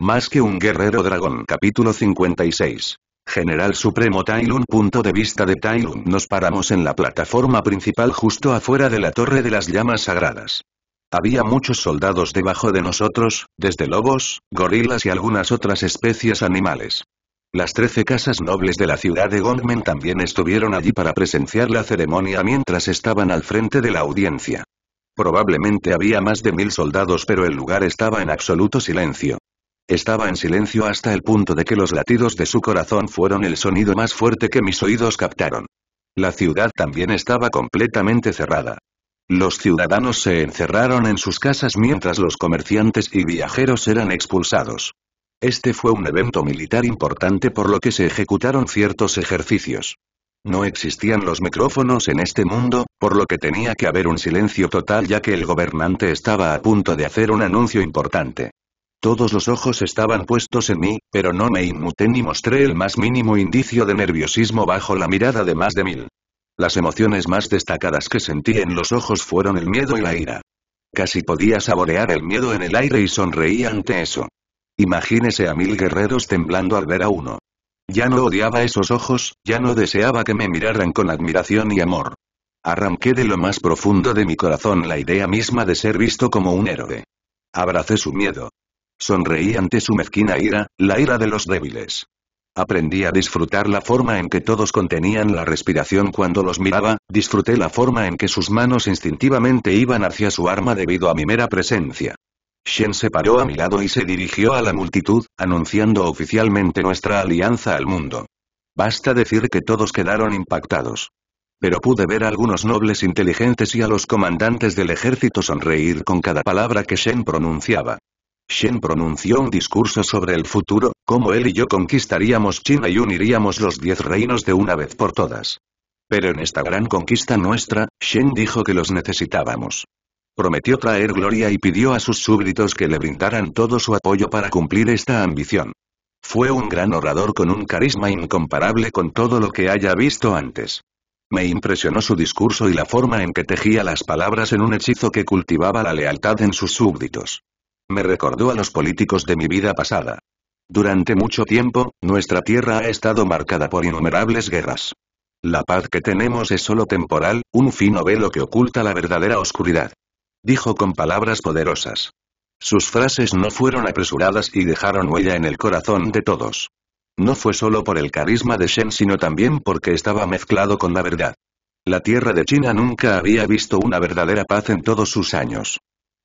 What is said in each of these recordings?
Más que un guerrero dragón Capítulo 56 General Supremo Tailun Punto de vista de Tailun Nos paramos en la plataforma principal justo afuera de la Torre de las Llamas Sagradas. Había muchos soldados debajo de nosotros, desde lobos, gorilas y algunas otras especies animales. Las trece casas nobles de la ciudad de Gongmen también estuvieron allí para presenciar la ceremonia mientras estaban al frente de la audiencia. Probablemente había más de mil soldados pero el lugar estaba en absoluto silencio. Estaba en silencio hasta el punto de que los latidos de su corazón fueron el sonido más fuerte que mis oídos captaron. La ciudad también estaba completamente cerrada. Los ciudadanos se encerraron en sus casas mientras los comerciantes y viajeros eran expulsados. Este fue un evento militar importante por lo que se ejecutaron ciertos ejercicios. No existían los micrófonos en este mundo, por lo que tenía que haber un silencio total ya que el gobernante estaba a punto de hacer un anuncio importante. Todos los ojos estaban puestos en mí, pero no me inmuté ni mostré el más mínimo indicio de nerviosismo bajo la mirada de más de mil. Las emociones más destacadas que sentí en los ojos fueron el miedo y la ira. Casi podía saborear el miedo en el aire y sonreí ante eso. Imagínese a mil guerreros temblando al ver a uno. Ya no odiaba esos ojos, ya no deseaba que me miraran con admiración y amor. Arranqué de lo más profundo de mi corazón la idea misma de ser visto como un héroe. Abracé su miedo, Sonreí ante su mezquina ira, la ira de los débiles. Aprendí a disfrutar la forma en que todos contenían la respiración cuando los miraba, disfruté la forma en que sus manos instintivamente iban hacia su arma debido a mi mera presencia. Shen se paró a mi lado y se dirigió a la multitud, anunciando oficialmente nuestra alianza al mundo. Basta decir que todos quedaron impactados. Pero pude ver a algunos nobles inteligentes y a los comandantes del ejército sonreír con cada palabra que Shen pronunciaba. Shen pronunció un discurso sobre el futuro, cómo él y yo conquistaríamos China y uniríamos los diez reinos de una vez por todas. Pero en esta gran conquista nuestra, Shen dijo que los necesitábamos. Prometió traer gloria y pidió a sus súbditos que le brindaran todo su apoyo para cumplir esta ambición. Fue un gran orador con un carisma incomparable con todo lo que haya visto antes. Me impresionó su discurso y la forma en que tejía las palabras en un hechizo que cultivaba la lealtad en sus súbditos. Me recordó a los políticos de mi vida pasada. Durante mucho tiempo, nuestra tierra ha estado marcada por innumerables guerras. La paz que tenemos es solo temporal, un fino velo que oculta la verdadera oscuridad. Dijo con palabras poderosas. Sus frases no fueron apresuradas y dejaron huella en el corazón de todos. No fue solo por el carisma de Shen sino también porque estaba mezclado con la verdad. La tierra de China nunca había visto una verdadera paz en todos sus años.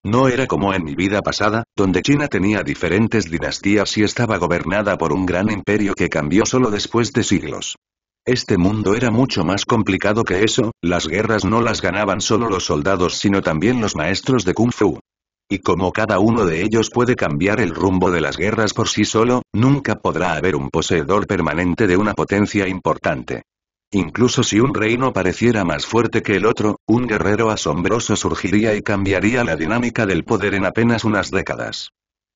No era como en mi vida pasada, donde China tenía diferentes dinastías y estaba gobernada por un gran imperio que cambió solo después de siglos. Este mundo era mucho más complicado que eso, las guerras no las ganaban solo los soldados sino también los maestros de kung fu. Y como cada uno de ellos puede cambiar el rumbo de las guerras por sí solo, nunca podrá haber un poseedor permanente de una potencia importante. Incluso si un reino pareciera más fuerte que el otro, un guerrero asombroso surgiría y cambiaría la dinámica del poder en apenas unas décadas.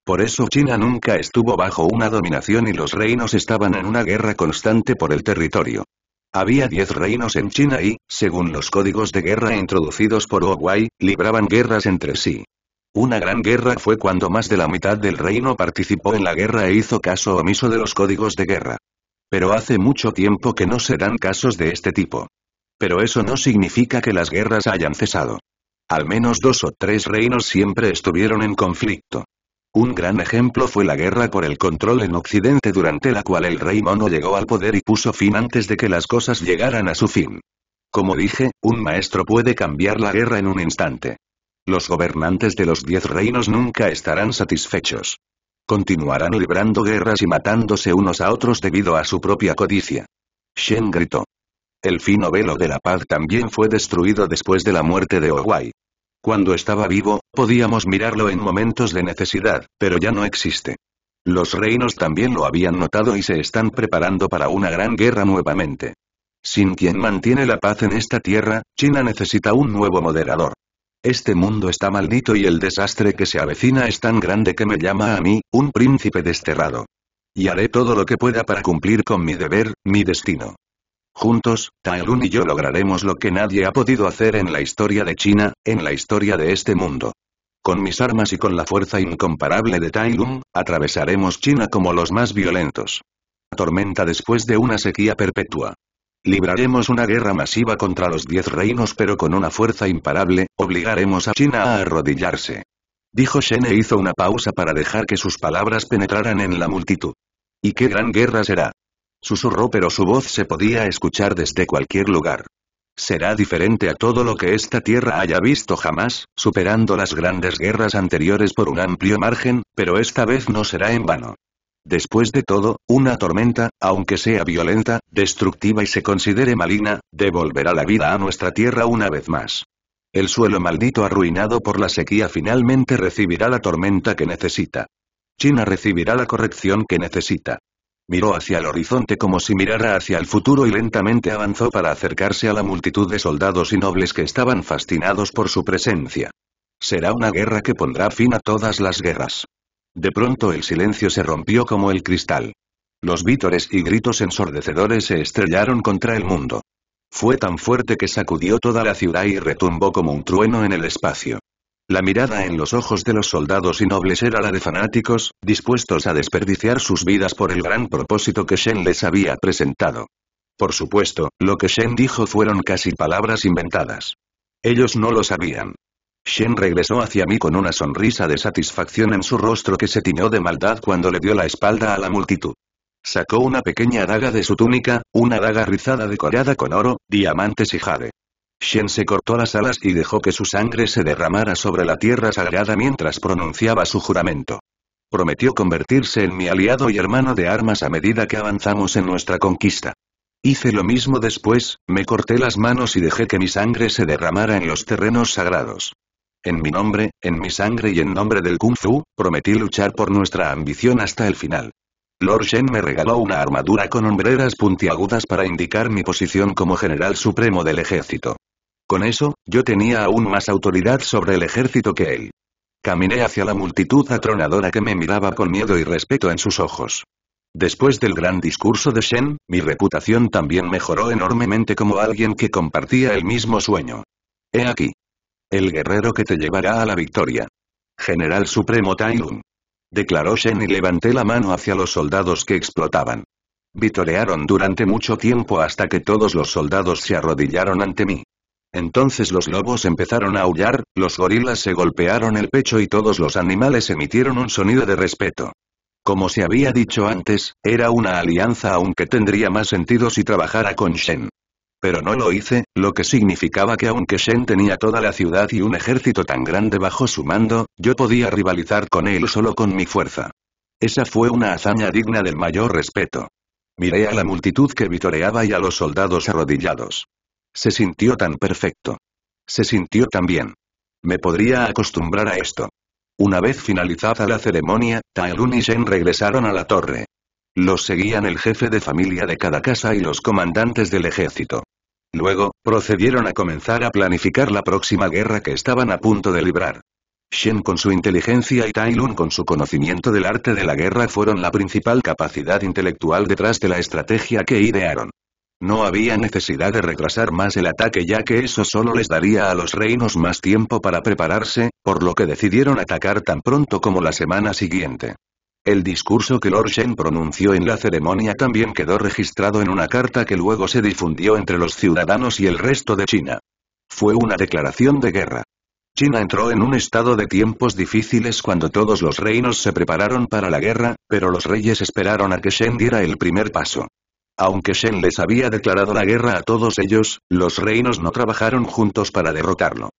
Por eso China nunca estuvo bajo una dominación y los reinos estaban en una guerra constante por el territorio. Había diez reinos en China y, según los códigos de guerra introducidos por Huawei, libraban guerras entre sí. Una gran guerra fue cuando más de la mitad del reino participó en la guerra e hizo caso omiso de los códigos de guerra. Pero hace mucho tiempo que no se dan casos de este tipo. Pero eso no significa que las guerras hayan cesado. Al menos dos o tres reinos siempre estuvieron en conflicto. Un gran ejemplo fue la guerra por el control en Occidente durante la cual el rey mono llegó al poder y puso fin antes de que las cosas llegaran a su fin. Como dije, un maestro puede cambiar la guerra en un instante. Los gobernantes de los diez reinos nunca estarán satisfechos. Continuarán librando guerras y matándose unos a otros debido a su propia codicia. Shen gritó. El fino velo de la paz también fue destruido después de la muerte de Owai. Cuando estaba vivo, podíamos mirarlo en momentos de necesidad, pero ya no existe. Los reinos también lo habían notado y se están preparando para una gran guerra nuevamente. Sin quien mantiene la paz en esta tierra, China necesita un nuevo moderador. Este mundo está maldito y el desastre que se avecina es tan grande que me llama a mí, un príncipe desterrado. Y haré todo lo que pueda para cumplir con mi deber, mi destino. Juntos, Lung y yo lograremos lo que nadie ha podido hacer en la historia de China, en la historia de este mundo. Con mis armas y con la fuerza incomparable de Lung, atravesaremos China como los más violentos. Tormenta después de una sequía perpetua. Libraremos una guerra masiva contra los diez reinos pero con una fuerza imparable, obligaremos a China a arrodillarse. Dijo Shen e hizo una pausa para dejar que sus palabras penetraran en la multitud. ¿Y qué gran guerra será? Susurró pero su voz se podía escuchar desde cualquier lugar. Será diferente a todo lo que esta tierra haya visto jamás, superando las grandes guerras anteriores por un amplio margen, pero esta vez no será en vano. Después de todo, una tormenta, aunque sea violenta, destructiva y se considere maligna, devolverá la vida a nuestra tierra una vez más. El suelo maldito arruinado por la sequía finalmente recibirá la tormenta que necesita. China recibirá la corrección que necesita. Miró hacia el horizonte como si mirara hacia el futuro y lentamente avanzó para acercarse a la multitud de soldados y nobles que estaban fascinados por su presencia. Será una guerra que pondrá fin a todas las guerras. De pronto el silencio se rompió como el cristal. Los vítores y gritos ensordecedores se estrellaron contra el mundo. Fue tan fuerte que sacudió toda la ciudad y retumbó como un trueno en el espacio. La mirada en los ojos de los soldados y nobles era la de fanáticos, dispuestos a desperdiciar sus vidas por el gran propósito que Shen les había presentado. Por supuesto, lo que Shen dijo fueron casi palabras inventadas. Ellos no lo sabían. Shen regresó hacia mí con una sonrisa de satisfacción en su rostro que se tiñó de maldad cuando le dio la espalda a la multitud. Sacó una pequeña daga de su túnica, una daga rizada decorada con oro, diamantes y jade. Shen se cortó las alas y dejó que su sangre se derramara sobre la tierra sagrada mientras pronunciaba su juramento. Prometió convertirse en mi aliado y hermano de armas a medida que avanzamos en nuestra conquista. Hice lo mismo después, me corté las manos y dejé que mi sangre se derramara en los terrenos sagrados. En mi nombre, en mi sangre y en nombre del Kung Fu, prometí luchar por nuestra ambición hasta el final. Lord Shen me regaló una armadura con hombreras puntiagudas para indicar mi posición como general supremo del ejército. Con eso, yo tenía aún más autoridad sobre el ejército que él. Caminé hacia la multitud atronadora que me miraba con miedo y respeto en sus ojos. Después del gran discurso de Shen, mi reputación también mejoró enormemente como alguien que compartía el mismo sueño. He aquí. El guerrero que te llevará a la victoria. General Supremo Tainun. Declaró Shen y levanté la mano hacia los soldados que explotaban. Vitorearon durante mucho tiempo hasta que todos los soldados se arrodillaron ante mí. Entonces los lobos empezaron a aullar, los gorilas se golpearon el pecho y todos los animales emitieron un sonido de respeto. Como se había dicho antes, era una alianza aunque tendría más sentido si trabajara con Shen. Pero no lo hice, lo que significaba que aunque Shen tenía toda la ciudad y un ejército tan grande bajo su mando, yo podía rivalizar con él solo con mi fuerza. Esa fue una hazaña digna del mayor respeto. Miré a la multitud que vitoreaba y a los soldados arrodillados. Se sintió tan perfecto. Se sintió tan bien. Me podría acostumbrar a esto. Una vez finalizada la ceremonia, Taelun y Shen regresaron a la torre. Los seguían el jefe de familia de cada casa y los comandantes del ejército. Luego, procedieron a comenzar a planificar la próxima guerra que estaban a punto de librar. Shen con su inteligencia y Tai Lun con su conocimiento del arte de la guerra fueron la principal capacidad intelectual detrás de la estrategia que idearon. No había necesidad de retrasar más el ataque ya que eso solo les daría a los reinos más tiempo para prepararse, por lo que decidieron atacar tan pronto como la semana siguiente. El discurso que Lord Shen pronunció en la ceremonia también quedó registrado en una carta que luego se difundió entre los ciudadanos y el resto de China. Fue una declaración de guerra. China entró en un estado de tiempos difíciles cuando todos los reinos se prepararon para la guerra, pero los reyes esperaron a que Shen diera el primer paso. Aunque Shen les había declarado la guerra a todos ellos, los reinos no trabajaron juntos para derrotarlo.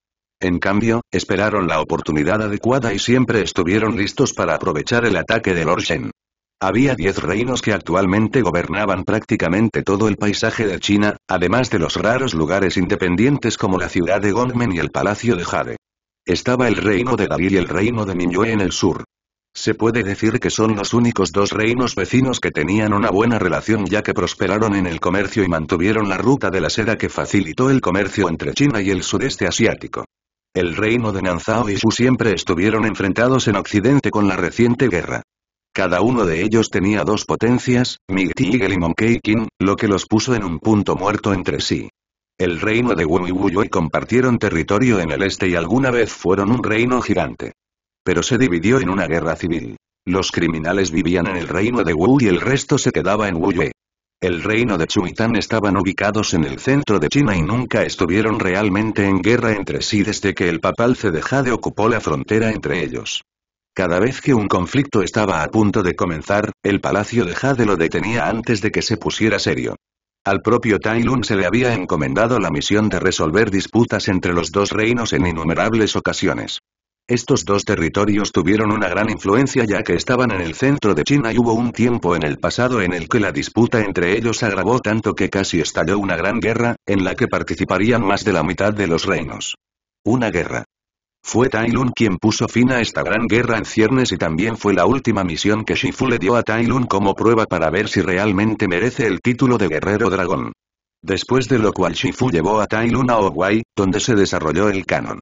En cambio, esperaron la oportunidad adecuada y siempre estuvieron listos para aprovechar el ataque de Lord Shen. Había diez reinos que actualmente gobernaban prácticamente todo el paisaje de China, además de los raros lugares independientes como la ciudad de Gongmen y el Palacio de Jade. Estaba el reino de Dalí y el reino de Minyue en el sur. Se puede decir que son los únicos dos reinos vecinos que tenían una buena relación ya que prosperaron en el comercio y mantuvieron la ruta de la seda que facilitó el comercio entre China y el sudeste asiático. El reino de Nanzao y Shu siempre estuvieron enfrentados en Occidente con la reciente guerra. Cada uno de ellos tenía dos potencias, Mig-Tigel y Monkey King, lo que los puso en un punto muerto entre sí. El reino de Wu y Wu-Yue compartieron territorio en el este y alguna vez fueron un reino gigante. Pero se dividió en una guerra civil. Los criminales vivían en el reino de Wu y el resto se quedaba en Wuyue. El reino de Chuitán estaban ubicados en el centro de China y nunca estuvieron realmente en guerra entre sí desde que el papal Cedejade ocupó la frontera entre ellos. Cada vez que un conflicto estaba a punto de comenzar, el palacio de Jade lo detenía antes de que se pusiera serio. Al propio Lun se le había encomendado la misión de resolver disputas entre los dos reinos en innumerables ocasiones. Estos dos territorios tuvieron una gran influencia ya que estaban en el centro de China y hubo un tiempo en el pasado en el que la disputa entre ellos agravó tanto que casi estalló una gran guerra, en la que participarían más de la mitad de los reinos. Una guerra. Fue Tai Lun quien puso fin a esta gran guerra en ciernes y también fue la última misión que Shifu le dio a Tai Lun como prueba para ver si realmente merece el título de guerrero dragón. Después de lo cual Shifu llevó a Tai Lun a Oguai, donde se desarrolló el canon.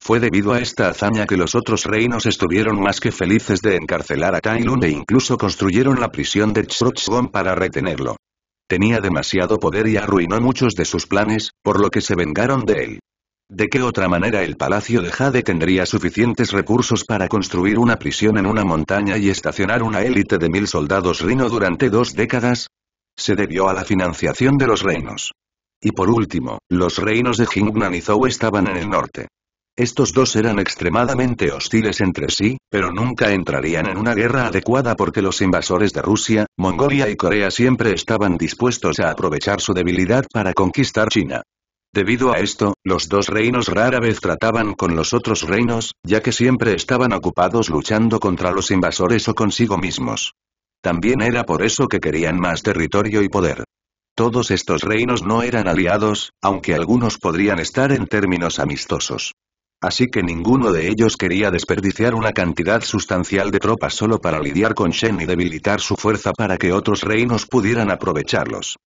Fue debido a esta hazaña que los otros reinos estuvieron más que felices de encarcelar a Tailun e incluso construyeron la prisión de Chrochgon para retenerlo. Tenía demasiado poder y arruinó muchos de sus planes, por lo que se vengaron de él. ¿De qué otra manera el palacio de Jade tendría suficientes recursos para construir una prisión en una montaña y estacionar una élite de mil soldados rino durante dos décadas? Se debió a la financiación de los reinos. Y por último, los reinos de Jingnan y Zhou estaban en el norte. Estos dos eran extremadamente hostiles entre sí, pero nunca entrarían en una guerra adecuada porque los invasores de Rusia, Mongolia y Corea siempre estaban dispuestos a aprovechar su debilidad para conquistar China. Debido a esto, los dos reinos rara vez trataban con los otros reinos, ya que siempre estaban ocupados luchando contra los invasores o consigo mismos. También era por eso que querían más territorio y poder. Todos estos reinos no eran aliados, aunque algunos podrían estar en términos amistosos. Así que ninguno de ellos quería desperdiciar una cantidad sustancial de tropas solo para lidiar con Shen y debilitar su fuerza para que otros reinos pudieran aprovecharlos.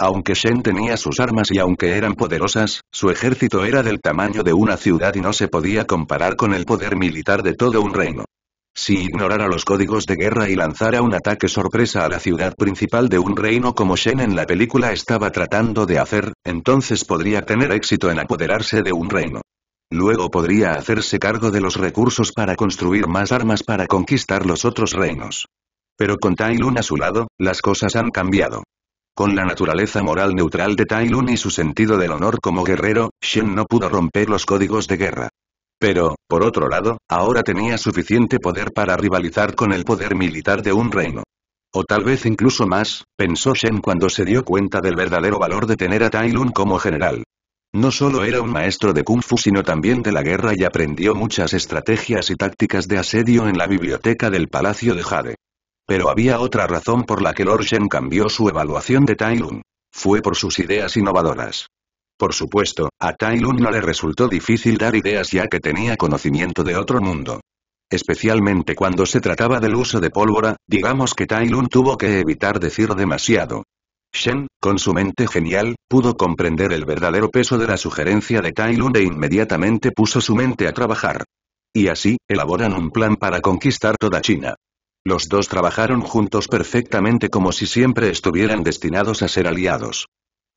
Aunque Shen tenía sus armas y aunque eran poderosas, su ejército era del tamaño de una ciudad y no se podía comparar con el poder militar de todo un reino. Si ignorara los códigos de guerra y lanzara un ataque sorpresa a la ciudad principal de un reino como Shen en la película estaba tratando de hacer, entonces podría tener éxito en apoderarse de un reino. Luego podría hacerse cargo de los recursos para construir más armas para conquistar los otros reinos. Pero con Tai Lun a su lado, las cosas han cambiado. Con la naturaleza moral neutral de Tai Lun y su sentido del honor como guerrero, Shen no pudo romper los códigos de guerra. Pero, por otro lado, ahora tenía suficiente poder para rivalizar con el poder militar de un reino. O tal vez incluso más, pensó Shen cuando se dio cuenta del verdadero valor de tener a Tai Lun como general. No solo era un maestro de kung fu sino también de la guerra y aprendió muchas estrategias y tácticas de asedio en la biblioteca del Palacio de Jade. Pero había otra razón por la que Lord Shen cambió su evaluación de Tai Lung. Fue por sus ideas innovadoras. Por supuesto, a Tai Lung no le resultó difícil dar ideas ya que tenía conocimiento de otro mundo. Especialmente cuando se trataba del uso de pólvora, digamos que Tai Lung tuvo que evitar decir demasiado. Shen, con su mente genial, pudo comprender el verdadero peso de la sugerencia de Tai Lun e inmediatamente puso su mente a trabajar. Y así, elaboran un plan para conquistar toda China. Los dos trabajaron juntos perfectamente como si siempre estuvieran destinados a ser aliados.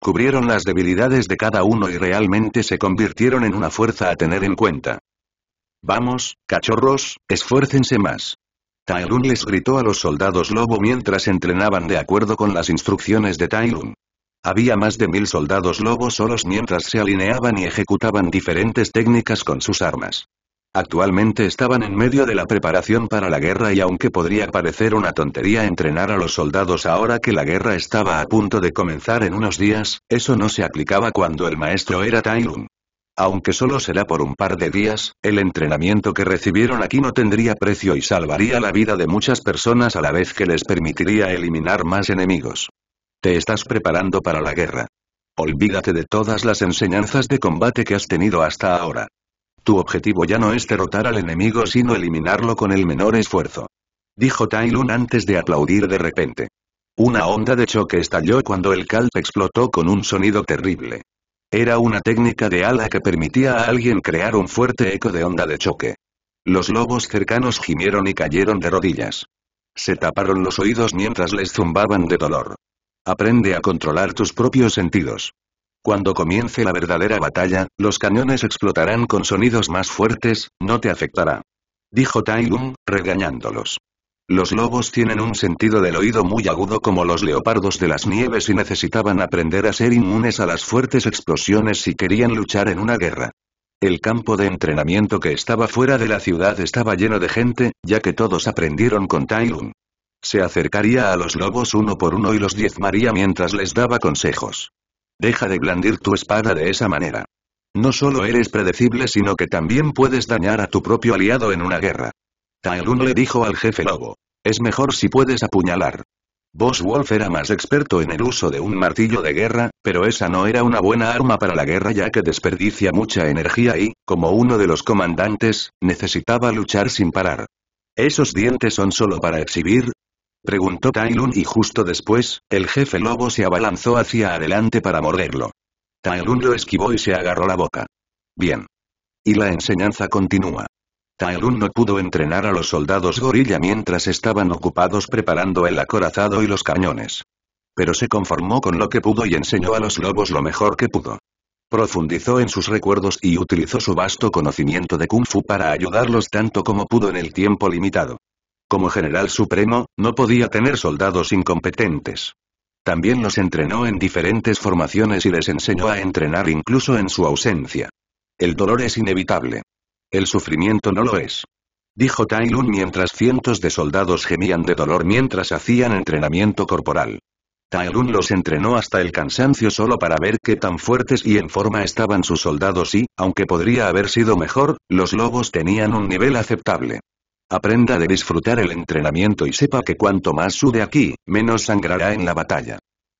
Cubrieron las debilidades de cada uno y realmente se convirtieron en una fuerza a tener en cuenta. Vamos, cachorros, esfuércense más. Tailun les gritó a los soldados lobo mientras entrenaban de acuerdo con las instrucciones de Tailun. Había más de mil soldados lobo solos mientras se alineaban y ejecutaban diferentes técnicas con sus armas. Actualmente estaban en medio de la preparación para la guerra y aunque podría parecer una tontería entrenar a los soldados ahora que la guerra estaba a punto de comenzar en unos días, eso no se aplicaba cuando el maestro era Tailun. Aunque solo será por un par de días, el entrenamiento que recibieron aquí no tendría precio y salvaría la vida de muchas personas a la vez que les permitiría eliminar más enemigos. Te estás preparando para la guerra. Olvídate de todas las enseñanzas de combate que has tenido hasta ahora. Tu objetivo ya no es derrotar al enemigo sino eliminarlo con el menor esfuerzo. Dijo Tai antes de aplaudir de repente. Una onda de choque estalló cuando el calp explotó con un sonido terrible. Era una técnica de ala que permitía a alguien crear un fuerte eco de onda de choque. Los lobos cercanos gimieron y cayeron de rodillas. Se taparon los oídos mientras les zumbaban de dolor. Aprende a controlar tus propios sentidos. Cuando comience la verdadera batalla, los cañones explotarán con sonidos más fuertes, no te afectará. Dijo Tai regañándolos. Los lobos tienen un sentido del oído muy agudo como los leopardos de las nieves y necesitaban aprender a ser inmunes a las fuertes explosiones si querían luchar en una guerra. El campo de entrenamiento que estaba fuera de la ciudad estaba lleno de gente, ya que todos aprendieron con Tailun. Se acercaría a los lobos uno por uno y los diezmaría mientras les daba consejos. Deja de blandir tu espada de esa manera. No solo eres predecible sino que también puedes dañar a tu propio aliado en una guerra. Taelun le dijo al jefe lobo. Es mejor si puedes apuñalar. Wolf era más experto en el uso de un martillo de guerra, pero esa no era una buena arma para la guerra ya que desperdicia mucha energía y, como uno de los comandantes, necesitaba luchar sin parar. ¿Esos dientes son solo para exhibir? Preguntó Tailun y justo después, el jefe lobo se abalanzó hacia adelante para morderlo. Tailun lo esquivó y se agarró la boca. Bien. Y la enseñanza continúa alumno no pudo entrenar a los soldados gorilla mientras estaban ocupados preparando el acorazado y los cañones. Pero se conformó con lo que pudo y enseñó a los lobos lo mejor que pudo. Profundizó en sus recuerdos y utilizó su vasto conocimiento de Kung Fu para ayudarlos tanto como pudo en el tiempo limitado. Como general supremo, no podía tener soldados incompetentes. También los entrenó en diferentes formaciones y les enseñó a entrenar incluso en su ausencia. El dolor es inevitable. El sufrimiento no lo es. Dijo Tai mientras cientos de soldados gemían de dolor mientras hacían entrenamiento corporal. Tai los entrenó hasta el cansancio solo para ver qué tan fuertes y en forma estaban sus soldados y, aunque podría haber sido mejor, los lobos tenían un nivel aceptable. Aprenda de disfrutar el entrenamiento y sepa que cuanto más sude aquí, menos sangrará en la batalla.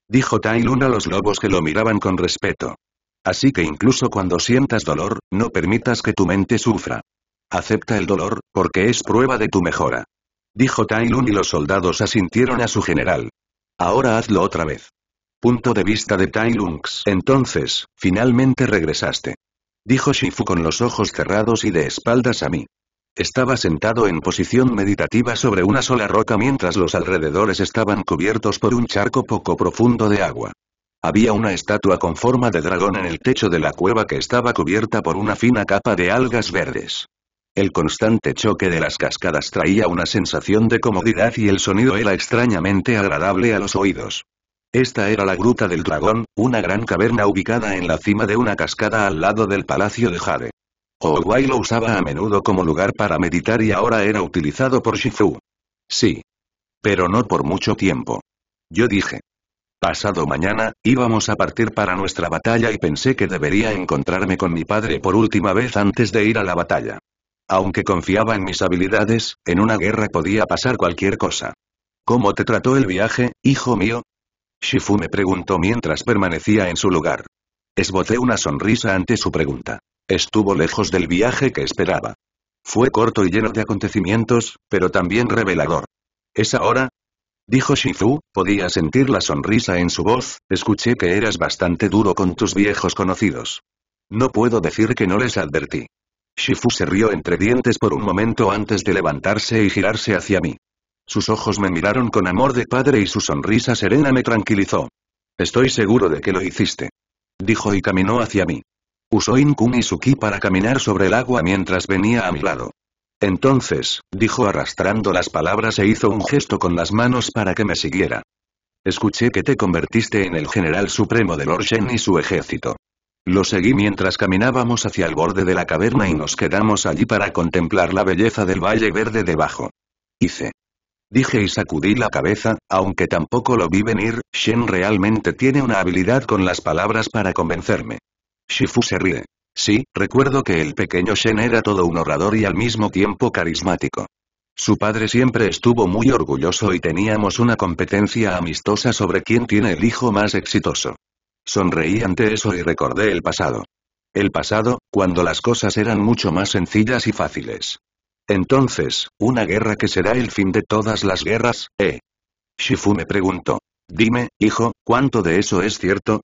Dijo Tai a los lobos que lo miraban con respeto. Así que incluso cuando sientas dolor, no permitas que tu mente sufra. Acepta el dolor, porque es prueba de tu mejora. Dijo Tai Lun y los soldados asintieron a su general. Ahora hazlo otra vez. Punto de vista de Tai Entonces, finalmente regresaste. Dijo Shifu con los ojos cerrados y de espaldas a mí. Estaba sentado en posición meditativa sobre una sola roca mientras los alrededores estaban cubiertos por un charco poco profundo de agua. Había una estatua con forma de dragón en el techo de la cueva que estaba cubierta por una fina capa de algas verdes. El constante choque de las cascadas traía una sensación de comodidad y el sonido era extrañamente agradable a los oídos. Esta era la Gruta del Dragón, una gran caverna ubicada en la cima de una cascada al lado del Palacio de Jade. Oguai lo usaba a menudo como lugar para meditar y ahora era utilizado por Shifu. Sí. Pero no por mucho tiempo. Yo dije. Pasado mañana, íbamos a partir para nuestra batalla y pensé que debería encontrarme con mi padre por última vez antes de ir a la batalla. Aunque confiaba en mis habilidades, en una guerra podía pasar cualquier cosa. ¿Cómo te trató el viaje, hijo mío? Shifu me preguntó mientras permanecía en su lugar. Esbocé una sonrisa ante su pregunta. Estuvo lejos del viaje que esperaba. Fue corto y lleno de acontecimientos, pero también revelador. Es ahora, dijo Shifu, podía sentir la sonrisa en su voz, escuché que eras bastante duro con tus viejos conocidos. No puedo decir que no les advertí. Shifu se rió entre dientes por un momento antes de levantarse y girarse hacia mí. Sus ojos me miraron con amor de padre y su sonrisa serena me tranquilizó. Estoy seguro de que lo hiciste. Dijo y caminó hacia mí. Usó su Suki para caminar sobre el agua mientras venía a mi lado. Entonces, dijo arrastrando las palabras e hizo un gesto con las manos para que me siguiera. Escuché que te convertiste en el general supremo de Lord Shen y su ejército. Lo seguí mientras caminábamos hacia el borde de la caverna y nos quedamos allí para contemplar la belleza del valle verde debajo. Hice. Dije y sacudí la cabeza, aunque tampoco lo vi venir, Shen realmente tiene una habilidad con las palabras para convencerme. Shifu se ríe. Sí, recuerdo que el pequeño Shen era todo un orador y al mismo tiempo carismático. Su padre siempre estuvo muy orgulloso y teníamos una competencia amistosa sobre quién tiene el hijo más exitoso. Sonreí ante eso y recordé el pasado. El pasado, cuando las cosas eran mucho más sencillas y fáciles. Entonces, una guerra que será el fin de todas las guerras, ¿eh? Shifu me preguntó. Dime, hijo, ¿cuánto de eso es cierto?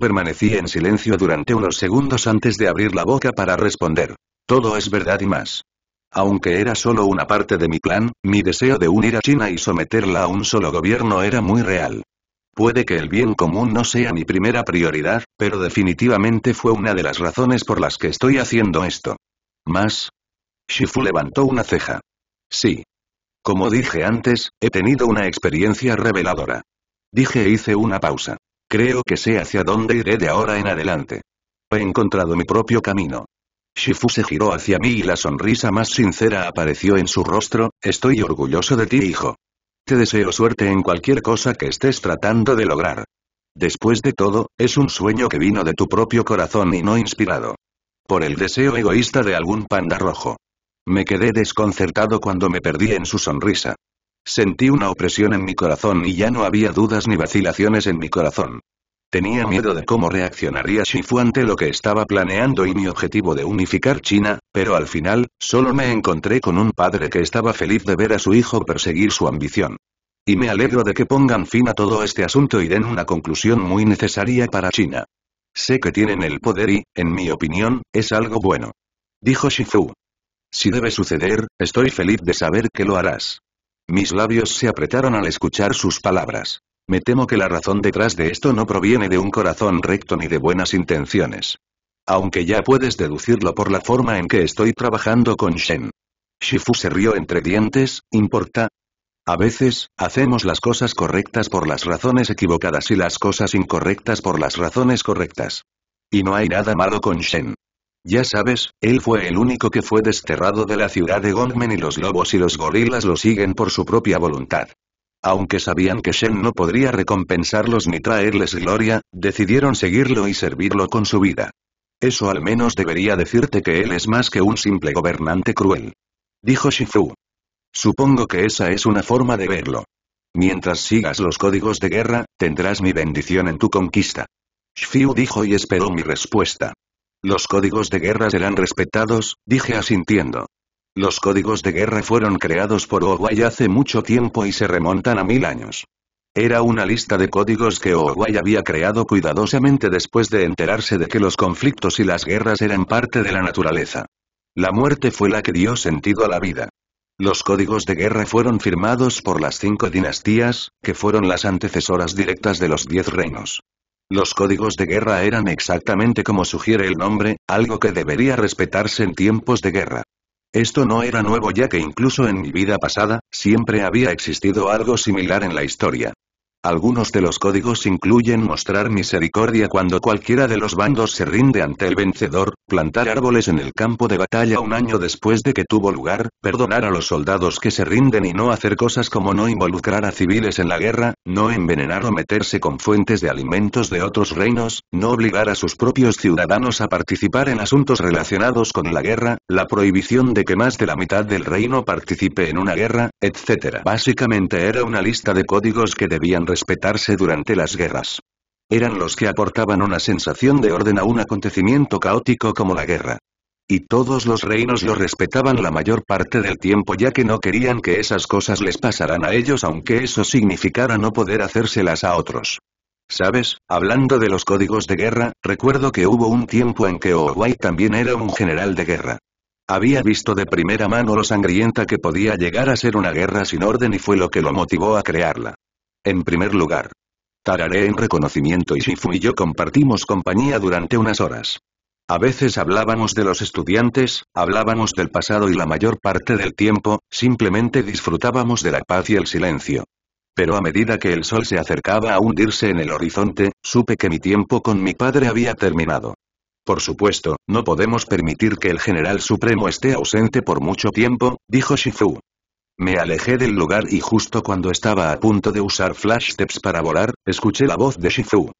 Permanecí en silencio durante unos segundos antes de abrir la boca para responder. Todo es verdad y más. Aunque era solo una parte de mi plan, mi deseo de unir a China y someterla a un solo gobierno era muy real. Puede que el bien común no sea mi primera prioridad, pero definitivamente fue una de las razones por las que estoy haciendo esto. Más. Shifu levantó una ceja. Sí. Como dije antes, he tenido una experiencia reveladora. Dije e hice una pausa. Creo que sé hacia dónde iré de ahora en adelante. He encontrado mi propio camino. Shifu se giró hacia mí y la sonrisa más sincera apareció en su rostro, estoy orgulloso de ti hijo. Te deseo suerte en cualquier cosa que estés tratando de lograr. Después de todo, es un sueño que vino de tu propio corazón y no inspirado. Por el deseo egoísta de algún panda rojo. Me quedé desconcertado cuando me perdí en su sonrisa. Sentí una opresión en mi corazón y ya no había dudas ni vacilaciones en mi corazón. Tenía miedo de cómo reaccionaría Shifu ante lo que estaba planeando y mi objetivo de unificar China, pero al final, solo me encontré con un padre que estaba feliz de ver a su hijo perseguir su ambición. Y me alegro de que pongan fin a todo este asunto y den una conclusión muy necesaria para China. Sé que tienen el poder y, en mi opinión, es algo bueno. Dijo Shifu. Si debe suceder, estoy feliz de saber que lo harás. Mis labios se apretaron al escuchar sus palabras. Me temo que la razón detrás de esto no proviene de un corazón recto ni de buenas intenciones. Aunque ya puedes deducirlo por la forma en que estoy trabajando con Shen. Shifu se rió entre dientes, ¿importa? A veces, hacemos las cosas correctas por las razones equivocadas y las cosas incorrectas por las razones correctas. Y no hay nada malo con Shen. Ya sabes, él fue el único que fue desterrado de la ciudad de Gongmen y los lobos y los gorilas lo siguen por su propia voluntad. Aunque sabían que Shen no podría recompensarlos ni traerles gloria, decidieron seguirlo y servirlo con su vida. Eso al menos debería decirte que él es más que un simple gobernante cruel. Dijo Shifu. Supongo que esa es una forma de verlo. Mientras sigas los códigos de guerra, tendrás mi bendición en tu conquista. Shifu dijo y esperó mi respuesta. Los códigos de guerra serán respetados, dije asintiendo. Los códigos de guerra fueron creados por Uruguay hace mucho tiempo y se remontan a mil años. Era una lista de códigos que Uruguay había creado cuidadosamente después de enterarse de que los conflictos y las guerras eran parte de la naturaleza. La muerte fue la que dio sentido a la vida. Los códigos de guerra fueron firmados por las cinco dinastías, que fueron las antecesoras directas de los diez reinos. Los códigos de guerra eran exactamente como sugiere el nombre, algo que debería respetarse en tiempos de guerra. Esto no era nuevo ya que incluso en mi vida pasada, siempre había existido algo similar en la historia. Algunos de los códigos incluyen mostrar misericordia cuando cualquiera de los bandos se rinde ante el vencedor, plantar árboles en el campo de batalla un año después de que tuvo lugar, perdonar a los soldados que se rinden y no hacer cosas como no involucrar a civiles en la guerra, no envenenar o meterse con fuentes de alimentos de otros reinos, no obligar a sus propios ciudadanos a participar en asuntos relacionados con la guerra, la prohibición de que más de la mitad del reino participe en una guerra, etc. Básicamente era una lista de códigos que debían respetarse durante las guerras. Eran los que aportaban una sensación de orden a un acontecimiento caótico como la guerra. Y todos los reinos lo respetaban la mayor parte del tiempo ya que no querían que esas cosas les pasaran a ellos aunque eso significara no poder hacérselas a otros. ¿Sabes? Hablando de los códigos de guerra, recuerdo que hubo un tiempo en que Owai también era un general de guerra. Había visto de primera mano lo sangrienta que podía llegar a ser una guerra sin orden y fue lo que lo motivó a crearla. En primer lugar. Tararé en reconocimiento y Shifu y yo compartimos compañía durante unas horas. A veces hablábamos de los estudiantes, hablábamos del pasado y la mayor parte del tiempo, simplemente disfrutábamos de la paz y el silencio. Pero a medida que el sol se acercaba a hundirse en el horizonte, supe que mi tiempo con mi padre había terminado. Por supuesto, no podemos permitir que el general supremo esté ausente por mucho tiempo, dijo Shifu. Me alejé del lugar y justo cuando estaba a punto de usar flash steps para volar, escuché la voz de Shifu.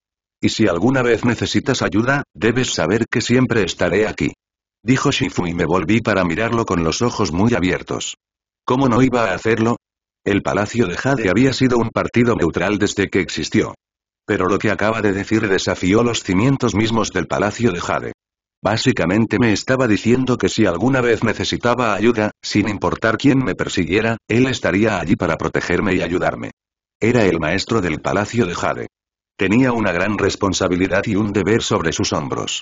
Y si alguna vez necesitas ayuda, debes saber que siempre estaré aquí. Dijo Shifu y me volví para mirarlo con los ojos muy abiertos. ¿Cómo no iba a hacerlo? El Palacio de Jade había sido un partido neutral desde que existió. Pero lo que acaba de decir desafió los cimientos mismos del Palacio de Jade. Básicamente me estaba diciendo que si alguna vez necesitaba ayuda, sin importar quién me persiguiera, él estaría allí para protegerme y ayudarme. Era el maestro del Palacio de Jade. Tenía una gran responsabilidad y un deber sobre sus hombros.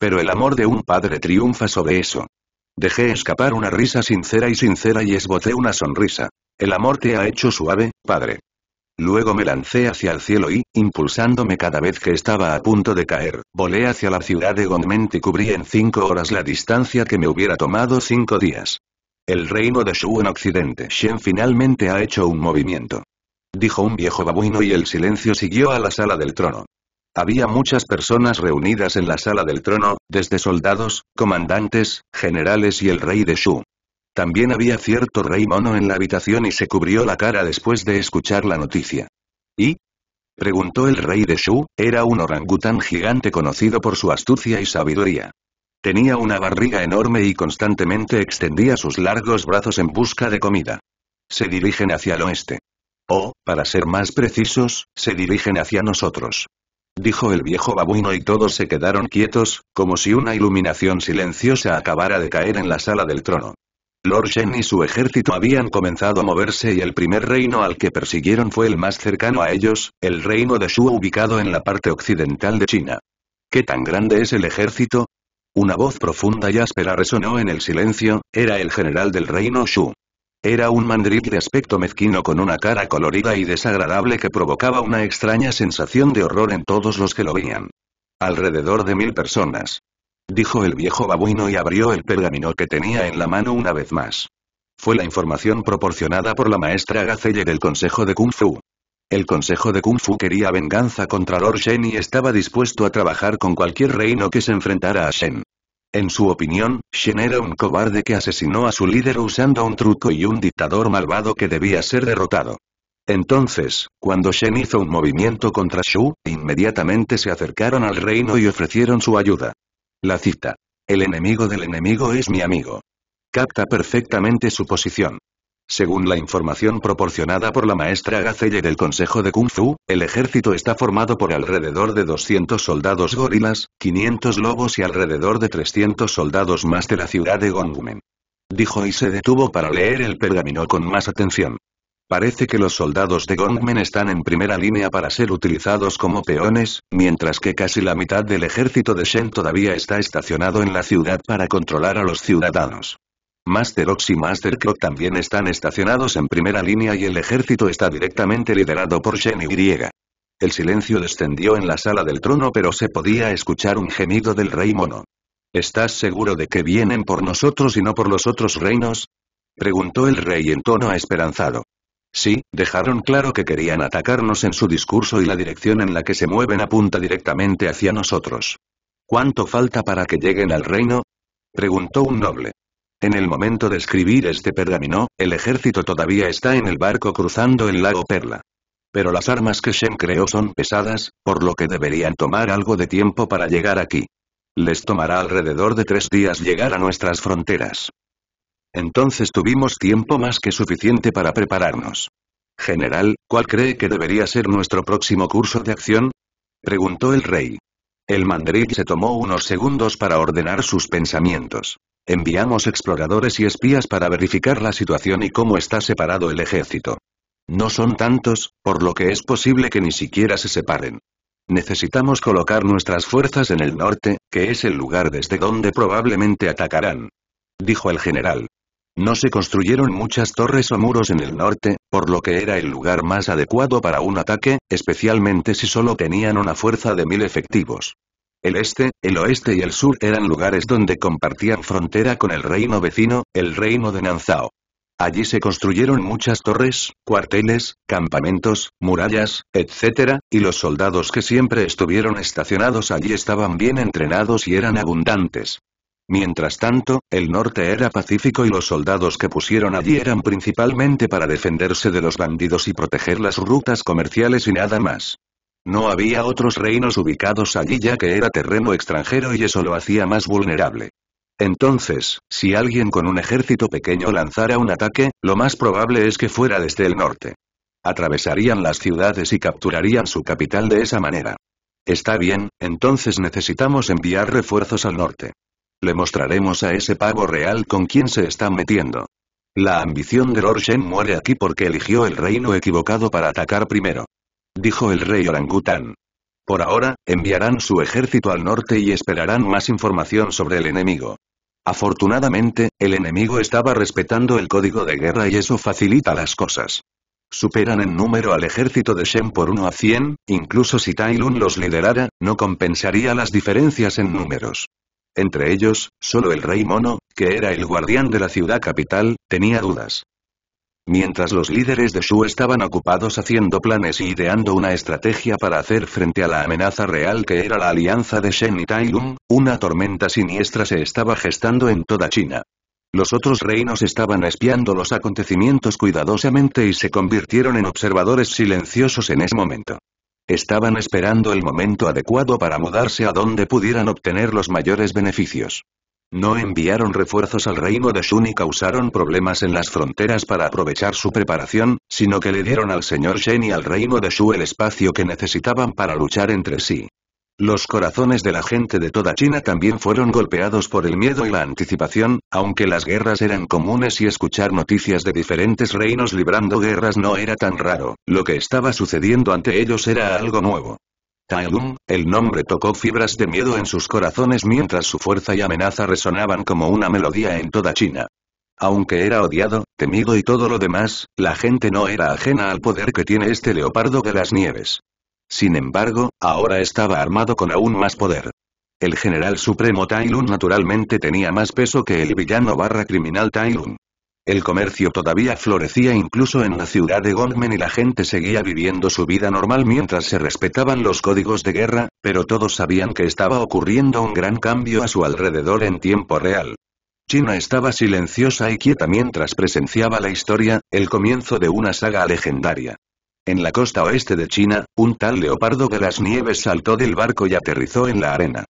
Pero el amor de un padre triunfa sobre eso. Dejé escapar una risa sincera y sincera y esbocé una sonrisa. El amor te ha hecho suave, padre. Luego me lancé hacia el cielo y, impulsándome cada vez que estaba a punto de caer, volé hacia la ciudad de Gonment y cubrí en cinco horas la distancia que me hubiera tomado cinco días. El reino de Shu en Occidente Shen finalmente ha hecho un movimiento. Dijo un viejo babuino y el silencio siguió a la sala del trono. Había muchas personas reunidas en la sala del trono, desde soldados, comandantes, generales y el rey de Shu. También había cierto rey mono en la habitación y se cubrió la cara después de escuchar la noticia. ¿Y? Preguntó el rey de Shu, era un orangután gigante conocido por su astucia y sabiduría. Tenía una barriga enorme y constantemente extendía sus largos brazos en busca de comida. Se dirigen hacia el oeste. O, oh, para ser más precisos, se dirigen hacia nosotros. Dijo el viejo babuino y todos se quedaron quietos, como si una iluminación silenciosa acabara de caer en la sala del trono. Lord Shen y su ejército habían comenzado a moverse y el primer reino al que persiguieron fue el más cercano a ellos, el reino de Shu ubicado en la parte occidental de China. ¿Qué tan grande es el ejército? Una voz profunda y áspera resonó en el silencio, era el general del reino Shu. Era un mandril de aspecto mezquino con una cara colorida y desagradable que provocaba una extraña sensación de horror en todos los que lo veían. Alrededor de mil personas dijo el viejo babuino y abrió el pergamino que tenía en la mano una vez más. Fue la información proporcionada por la maestra Gacelle del Consejo de Kung Fu. El Consejo de Kung Fu quería venganza contra Lord Shen y estaba dispuesto a trabajar con cualquier reino que se enfrentara a Shen. En su opinión, Shen era un cobarde que asesinó a su líder usando un truco y un dictador malvado que debía ser derrotado. Entonces, cuando Shen hizo un movimiento contra Shu, inmediatamente se acercaron al reino y ofrecieron su ayuda. La cita. El enemigo del enemigo es mi amigo. Capta perfectamente su posición. Según la información proporcionada por la maestra Gacelle del Consejo de Kung Fu, el ejército está formado por alrededor de 200 soldados gorilas, 500 lobos y alrededor de 300 soldados más de la ciudad de Gongumen. Dijo y se detuvo para leer el pergamino con más atención. Parece que los soldados de Gongmen están en primera línea para ser utilizados como peones, mientras que casi la mitad del ejército de Shen todavía está estacionado en la ciudad para controlar a los ciudadanos. Master Ox y Master Croc también están estacionados en primera línea y el ejército está directamente liderado por Shen Y. El silencio descendió en la sala del trono pero se podía escuchar un gemido del rey mono. ¿Estás seguro de que vienen por nosotros y no por los otros reinos? Preguntó el rey en tono esperanzado. Sí, dejaron claro que querían atacarnos en su discurso y la dirección en la que se mueven apunta directamente hacia nosotros. ¿Cuánto falta para que lleguen al reino? preguntó un noble. En el momento de escribir este pergamino, el ejército todavía está en el barco cruzando el lago Perla. Pero las armas que Shen creó son pesadas, por lo que deberían tomar algo de tiempo para llegar aquí. Les tomará alrededor de tres días llegar a nuestras fronteras. Entonces tuvimos tiempo más que suficiente para prepararnos. General, ¿cuál cree que debería ser nuestro próximo curso de acción? preguntó el rey. El mandril se tomó unos segundos para ordenar sus pensamientos. Enviamos exploradores y espías para verificar la situación y cómo está separado el ejército. No son tantos, por lo que es posible que ni siquiera se separen. Necesitamos colocar nuestras fuerzas en el norte, que es el lugar desde donde probablemente atacarán. Dijo el general. No se construyeron muchas torres o muros en el norte, por lo que era el lugar más adecuado para un ataque, especialmente si solo tenían una fuerza de mil efectivos. El este, el oeste y el sur eran lugares donde compartían frontera con el reino vecino, el reino de Nanzao. Allí se construyeron muchas torres, cuarteles, campamentos, murallas, etc., y los soldados que siempre estuvieron estacionados allí estaban bien entrenados y eran abundantes. Mientras tanto, el norte era pacífico y los soldados que pusieron allí eran principalmente para defenderse de los bandidos y proteger las rutas comerciales y nada más. No había otros reinos ubicados allí ya que era terreno extranjero y eso lo hacía más vulnerable. Entonces, si alguien con un ejército pequeño lanzara un ataque, lo más probable es que fuera desde el norte. Atravesarían las ciudades y capturarían su capital de esa manera. Está bien, entonces necesitamos enviar refuerzos al norte. Le mostraremos a ese pavo real con quién se está metiendo. La ambición de Lord Shen muere aquí porque eligió el reino equivocado para atacar primero. Dijo el rey orangután. Por ahora, enviarán su ejército al norte y esperarán más información sobre el enemigo. Afortunadamente, el enemigo estaba respetando el código de guerra y eso facilita las cosas. Superan en número al ejército de Shen por 1 a 100, incluso si Tai los liderara, no compensaría las diferencias en números. Entre ellos, solo el rey Mono, que era el guardián de la ciudad capital, tenía dudas. Mientras los líderes de Shu estaban ocupados haciendo planes y ideando una estrategia para hacer frente a la amenaza real que era la alianza de Shen y Tai una tormenta siniestra se estaba gestando en toda China. Los otros reinos estaban espiando los acontecimientos cuidadosamente y se convirtieron en observadores silenciosos en ese momento. Estaban esperando el momento adecuado para mudarse a donde pudieran obtener los mayores beneficios. No enviaron refuerzos al reino de Shu ni causaron problemas en las fronteras para aprovechar su preparación, sino que le dieron al señor Shen y al reino de Shu el espacio que necesitaban para luchar entre sí. Los corazones de la gente de toda China también fueron golpeados por el miedo y la anticipación, aunque las guerras eran comunes y escuchar noticias de diferentes reinos librando guerras no era tan raro, lo que estaba sucediendo ante ellos era algo nuevo. Lung, el nombre tocó fibras de miedo en sus corazones mientras su fuerza y amenaza resonaban como una melodía en toda China. Aunque era odiado, temido y todo lo demás, la gente no era ajena al poder que tiene este leopardo de las nieves. Sin embargo, ahora estaba armado con aún más poder. El general supremo Tailun naturalmente tenía más peso que el villano barra criminal Tailun. El comercio todavía florecía incluso en la ciudad de Gongmen y la gente seguía viviendo su vida normal mientras se respetaban los códigos de guerra, pero todos sabían que estaba ocurriendo un gran cambio a su alrededor en tiempo real. China estaba silenciosa y quieta mientras presenciaba la historia, el comienzo de una saga legendaria. En la costa oeste de China, un tal leopardo de las nieves saltó del barco y aterrizó en la arena.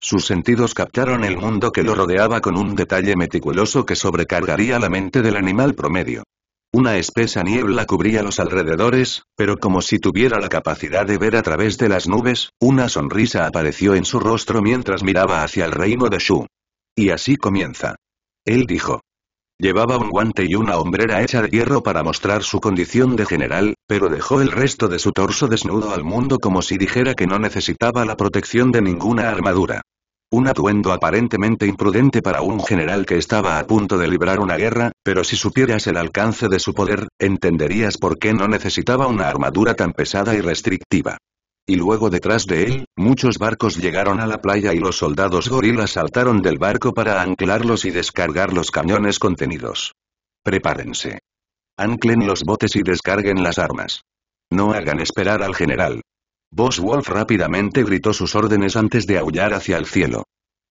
Sus sentidos captaron el mundo que lo rodeaba con un detalle meticuloso que sobrecargaría la mente del animal promedio. Una espesa niebla cubría los alrededores, pero como si tuviera la capacidad de ver a través de las nubes, una sonrisa apareció en su rostro mientras miraba hacia el reino de Shu. Y así comienza. Él dijo. Llevaba un guante y una hombrera hecha de hierro para mostrar su condición de general, pero dejó el resto de su torso desnudo al mundo como si dijera que no necesitaba la protección de ninguna armadura. Un atuendo aparentemente imprudente para un general que estaba a punto de librar una guerra, pero si supieras el alcance de su poder, entenderías por qué no necesitaba una armadura tan pesada y restrictiva. Y luego detrás de él, muchos barcos llegaron a la playa y los soldados gorilas saltaron del barco para anclarlos y descargar los cañones contenidos. Prepárense. Anclen los botes y descarguen las armas. No hagan esperar al general. Wolf rápidamente gritó sus órdenes antes de aullar hacia el cielo.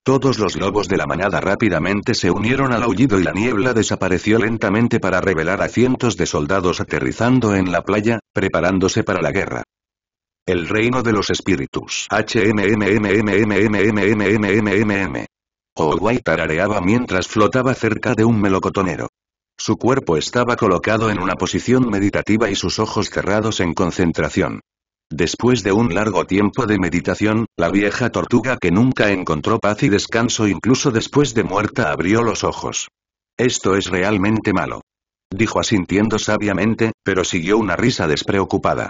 Todos los lobos de la manada rápidamente se unieron al aullido y la niebla desapareció lentamente para revelar a cientos de soldados aterrizando en la playa, preparándose para la guerra. El reino de los espíritus. HMMMMMMMMMMMMM. Oh tarareaba mientras flotaba cerca de un melocotonero. Su cuerpo estaba colocado en una posición meditativa y sus ojos cerrados en concentración. Después de un largo tiempo de meditación, la vieja tortuga que nunca encontró paz y descanso incluso después de muerta abrió los ojos. Esto es realmente malo. Dijo asintiendo sabiamente, pero siguió una risa despreocupada.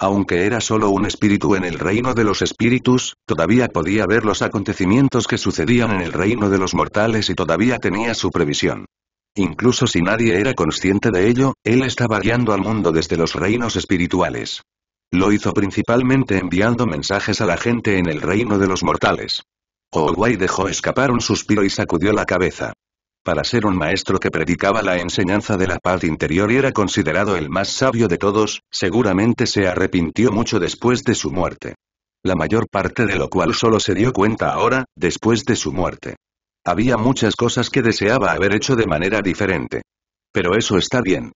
Aunque era solo un espíritu en el reino de los espíritus, todavía podía ver los acontecimientos que sucedían en el reino de los mortales y todavía tenía su previsión. Incluso si nadie era consciente de ello, él estaba guiando al mundo desde los reinos espirituales. Lo hizo principalmente enviando mensajes a la gente en el reino de los mortales. Oogway dejó escapar un suspiro y sacudió la cabeza. Para ser un maestro que predicaba la enseñanza de la paz interior y era considerado el más sabio de todos, seguramente se arrepintió mucho después de su muerte. La mayor parte de lo cual solo se dio cuenta ahora, después de su muerte. Había muchas cosas que deseaba haber hecho de manera diferente. Pero eso está bien.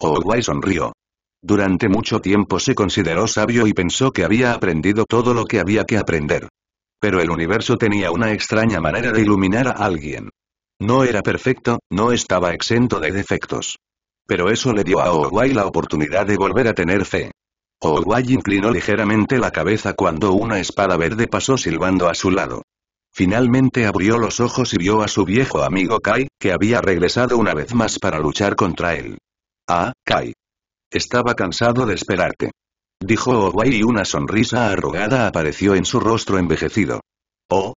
Oguay sonrió. Durante mucho tiempo se consideró sabio y pensó que había aprendido todo lo que había que aprender. Pero el universo tenía una extraña manera de iluminar a alguien. No era perfecto, no estaba exento de defectos. Pero eso le dio a Oguay la oportunidad de volver a tener fe. Oguay inclinó ligeramente la cabeza cuando una espada verde pasó silbando a su lado. Finalmente abrió los ojos y vio a su viejo amigo Kai, que había regresado una vez más para luchar contra él. Ah, Kai. Estaba cansado de esperarte. Dijo Oguay y una sonrisa arrogada apareció en su rostro envejecido. Oh.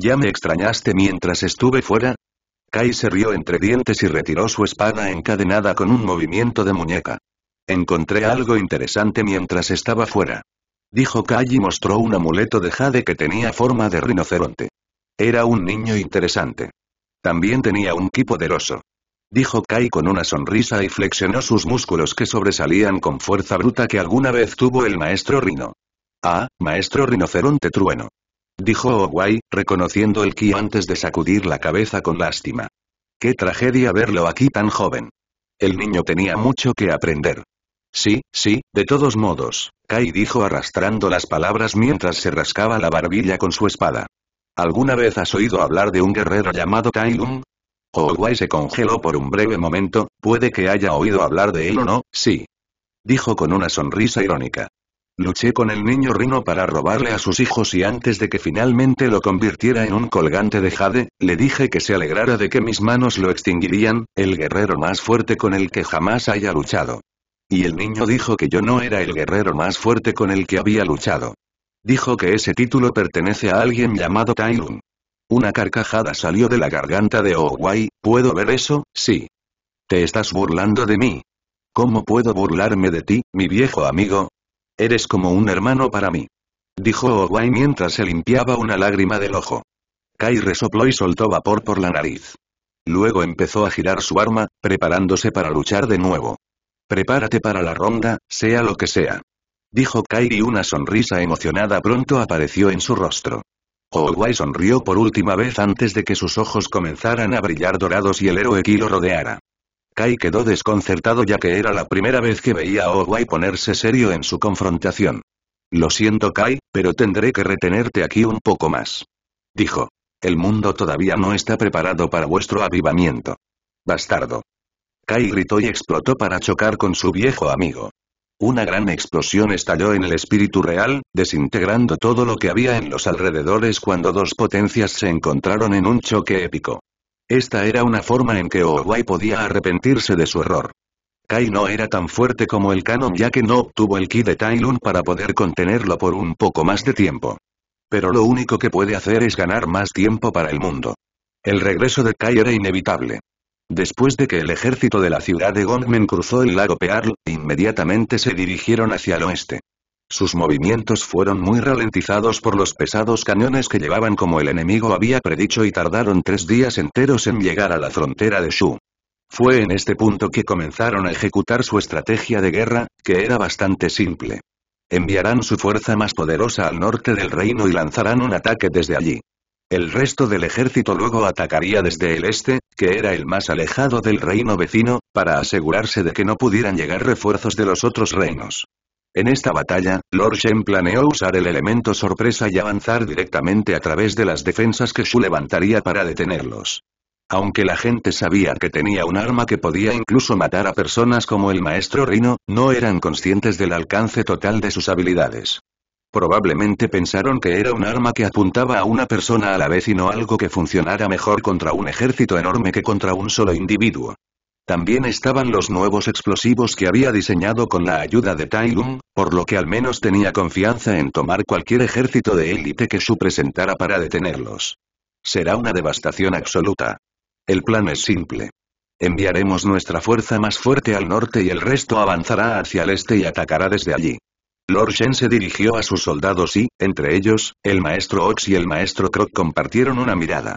Ya me extrañaste mientras estuve fuera, Kai se rió entre dientes y retiró su espada encadenada con un movimiento de muñeca. Encontré algo interesante mientras estaba fuera. Dijo Kai y mostró un amuleto de jade que tenía forma de rinoceronte. Era un niño interesante. También tenía un ki poderoso. Dijo Kai con una sonrisa y flexionó sus músculos que sobresalían con fuerza bruta que alguna vez tuvo el maestro Rino. Ah, maestro rinoceronte trueno dijo Ogwai, reconociendo el ki antes de sacudir la cabeza con lástima. Qué tragedia verlo aquí tan joven. El niño tenía mucho que aprender. Sí, sí, de todos modos, Kai dijo arrastrando las palabras mientras se rascaba la barbilla con su espada. ¿Alguna vez has oído hablar de un guerrero llamado Tai Lung? se congeló por un breve momento, puede que haya oído hablar de él o no, sí. Dijo con una sonrisa irónica. Luché con el niño Rino para robarle a sus hijos y antes de que finalmente lo convirtiera en un colgante de jade, le dije que se alegrara de que mis manos lo extinguirían, el guerrero más fuerte con el que jamás haya luchado. Y el niño dijo que yo no era el guerrero más fuerte con el que había luchado. Dijo que ese título pertenece a alguien llamado Tailun. Una carcajada salió de la garganta de Owai, ¿puedo ver eso? Sí. Te estás burlando de mí. ¿Cómo puedo burlarme de ti, mi viejo amigo? Eres como un hermano para mí. Dijo Ogwai mientras se limpiaba una lágrima del ojo. Kai resopló y soltó vapor por la nariz. Luego empezó a girar su arma, preparándose para luchar de nuevo. Prepárate para la ronda, sea lo que sea. Dijo Kai y una sonrisa emocionada pronto apareció en su rostro. Ogwai sonrió por última vez antes de que sus ojos comenzaran a brillar dorados y el héroe Ki lo rodeara. Kai quedó desconcertado ya que era la primera vez que veía a Owai ponerse serio en su confrontación. Lo siento Kai, pero tendré que retenerte aquí un poco más. Dijo. El mundo todavía no está preparado para vuestro avivamiento. Bastardo. Kai gritó y explotó para chocar con su viejo amigo. Una gran explosión estalló en el espíritu real, desintegrando todo lo que había en los alrededores cuando dos potencias se encontraron en un choque épico. Esta era una forma en que Owai podía arrepentirse de su error. Kai no era tan fuerte como el canon ya que no obtuvo el ki de Tailun para poder contenerlo por un poco más de tiempo. Pero lo único que puede hacer es ganar más tiempo para el mundo. El regreso de Kai era inevitable. Después de que el ejército de la ciudad de Gongmen cruzó el lago Pearl, inmediatamente se dirigieron hacia el oeste. Sus movimientos fueron muy ralentizados por los pesados cañones que llevaban como el enemigo había predicho y tardaron tres días enteros en llegar a la frontera de Shu. Fue en este punto que comenzaron a ejecutar su estrategia de guerra, que era bastante simple. Enviarán su fuerza más poderosa al norte del reino y lanzarán un ataque desde allí. El resto del ejército luego atacaría desde el este, que era el más alejado del reino vecino, para asegurarse de que no pudieran llegar refuerzos de los otros reinos. En esta batalla, Lord Shen planeó usar el elemento sorpresa y avanzar directamente a través de las defensas que Shu levantaría para detenerlos. Aunque la gente sabía que tenía un arma que podía incluso matar a personas como el maestro Rino, no eran conscientes del alcance total de sus habilidades. Probablemente pensaron que era un arma que apuntaba a una persona a la vez y no algo que funcionara mejor contra un ejército enorme que contra un solo individuo. También estaban los nuevos explosivos que había diseñado con la ayuda de Tai Lung, por lo que al menos tenía confianza en tomar cualquier ejército de élite que su presentara para detenerlos. Será una devastación absoluta. El plan es simple. Enviaremos nuestra fuerza más fuerte al norte y el resto avanzará hacia el este y atacará desde allí. Lord Shen se dirigió a sus soldados y, entre ellos, el maestro Ox y el maestro Croc compartieron una mirada.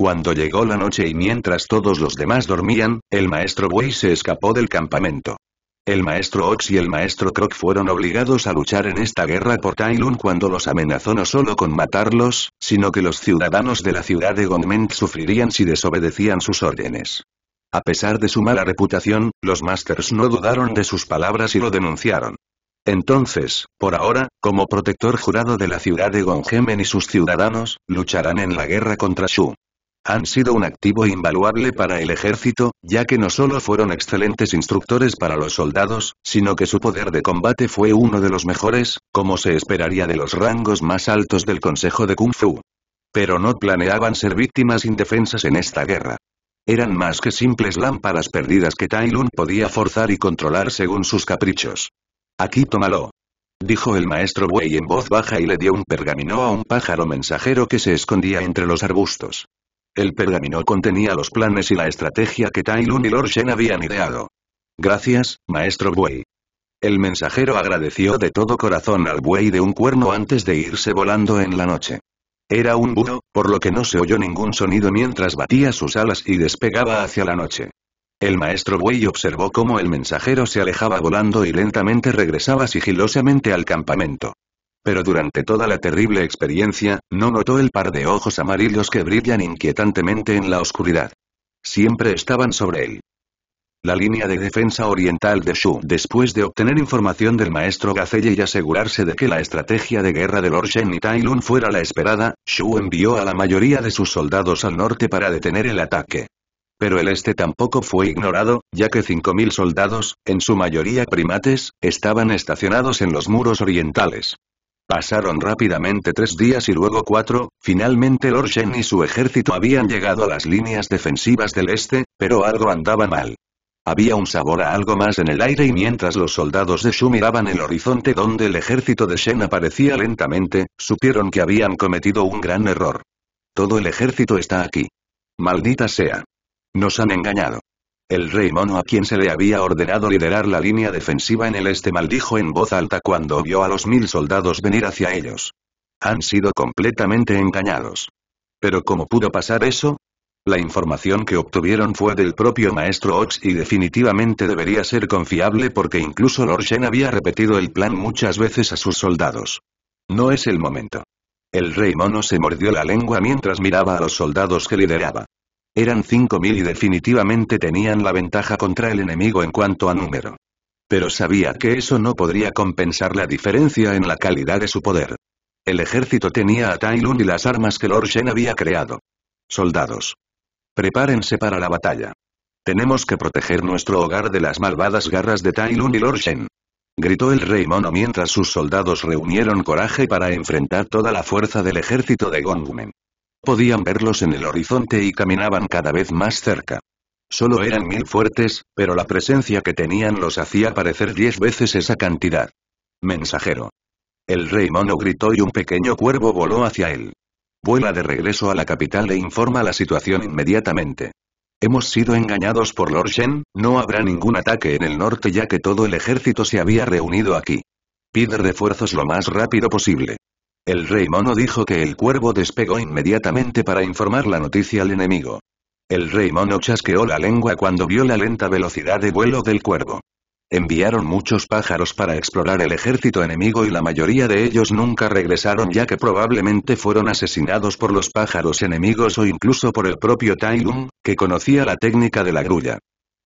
Cuando llegó la noche y mientras todos los demás dormían, el maestro Wei se escapó del campamento. El maestro Ox y el maestro Croc fueron obligados a luchar en esta guerra por Tailun cuando los amenazó no solo con matarlos, sino que los ciudadanos de la ciudad de Gongmen sufrirían si desobedecían sus órdenes. A pesar de su mala reputación, los Masters no dudaron de sus palabras y lo denunciaron. Entonces, por ahora, como protector jurado de la ciudad de Gongmen y sus ciudadanos, lucharán en la guerra contra Shu. Han sido un activo invaluable para el ejército, ya que no solo fueron excelentes instructores para los soldados, sino que su poder de combate fue uno de los mejores, como se esperaría de los rangos más altos del Consejo de Kung Fu. Pero no planeaban ser víctimas indefensas en esta guerra. Eran más que simples lámparas perdidas que Tai podía forzar y controlar según sus caprichos. Aquí tómalo. Dijo el maestro Wei en voz baja y le dio un pergamino a un pájaro mensajero que se escondía entre los arbustos. El pergamino contenía los planes y la estrategia que Tai y Lord Shen habían ideado. Gracias, maestro Buey». El mensajero agradeció de todo corazón al buey de un cuerno antes de irse volando en la noche. Era un búho, por lo que no se oyó ningún sonido mientras batía sus alas y despegaba hacia la noche. El maestro buey observó cómo el mensajero se alejaba volando y lentamente regresaba sigilosamente al campamento. Pero durante toda la terrible experiencia, no notó el par de ojos amarillos que brillan inquietantemente en la oscuridad. Siempre estaban sobre él. La línea de defensa oriental de Shu, después de obtener información del maestro Gacelle y asegurarse de que la estrategia de guerra de Lord Shen y Tai Lun fuera la esperada, Shu envió a la mayoría de sus soldados al norte para detener el ataque. Pero el este tampoco fue ignorado, ya que 5.000 soldados, en su mayoría primates, estaban estacionados en los muros orientales. Pasaron rápidamente tres días y luego cuatro, finalmente Lord Shen y su ejército habían llegado a las líneas defensivas del este, pero algo andaba mal. Había un sabor a algo más en el aire y mientras los soldados de Shu miraban el horizonte donde el ejército de Shen aparecía lentamente, supieron que habían cometido un gran error. Todo el ejército está aquí. Maldita sea. Nos han engañado. El rey mono a quien se le había ordenado liderar la línea defensiva en el este maldijo en voz alta cuando vio a los mil soldados venir hacia ellos. Han sido completamente engañados. Pero ¿cómo pudo pasar eso? La información que obtuvieron fue del propio maestro Ox y definitivamente debería ser confiable porque incluso Lord Shen había repetido el plan muchas veces a sus soldados. No es el momento. El rey mono se mordió la lengua mientras miraba a los soldados que lideraba. Eran 5.000 y definitivamente tenían la ventaja contra el enemigo en cuanto a número. Pero sabía que eso no podría compensar la diferencia en la calidad de su poder. El ejército tenía a Tailun y las armas que Lord Shen había creado. Soldados. Prepárense para la batalla. Tenemos que proteger nuestro hogar de las malvadas garras de Tailun y Lord Shen. Gritó el rey mono mientras sus soldados reunieron coraje para enfrentar toda la fuerza del ejército de Gongmen. Podían verlos en el horizonte y caminaban cada vez más cerca. Solo eran mil fuertes, pero la presencia que tenían los hacía parecer diez veces esa cantidad. Mensajero. El rey mono gritó y un pequeño cuervo voló hacia él. Vuela de regreso a la capital e informa la situación inmediatamente. Hemos sido engañados por Lord Shen, no habrá ningún ataque en el norte ya que todo el ejército se había reunido aquí. Pide refuerzos lo más rápido posible. El rey mono dijo que el cuervo despegó inmediatamente para informar la noticia al enemigo. El rey mono chasqueó la lengua cuando vio la lenta velocidad de vuelo del cuervo. Enviaron muchos pájaros para explorar el ejército enemigo y la mayoría de ellos nunca regresaron ya que probablemente fueron asesinados por los pájaros enemigos o incluso por el propio Tailum, que conocía la técnica de la grulla.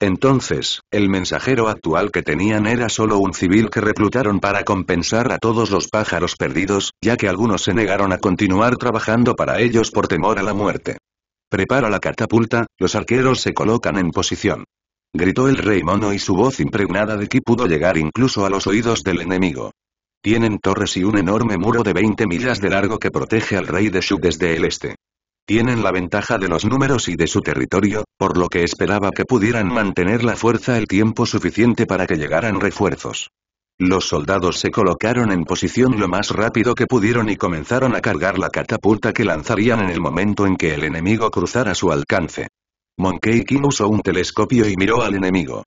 Entonces, el mensajero actual que tenían era solo un civil que reclutaron para compensar a todos los pájaros perdidos, ya que algunos se negaron a continuar trabajando para ellos por temor a la muerte. Prepara la catapulta, los arqueros se colocan en posición. Gritó el rey mono y su voz impregnada de ki pudo llegar incluso a los oídos del enemigo. Tienen torres y un enorme muro de 20 millas de largo que protege al rey de Shu desde el este. Tienen la ventaja de los números y de su territorio, por lo que esperaba que pudieran mantener la fuerza el tiempo suficiente para que llegaran refuerzos. Los soldados se colocaron en posición lo más rápido que pudieron y comenzaron a cargar la catapulta que lanzarían en el momento en que el enemigo cruzara su alcance. Monkey King usó un telescopio y miró al enemigo.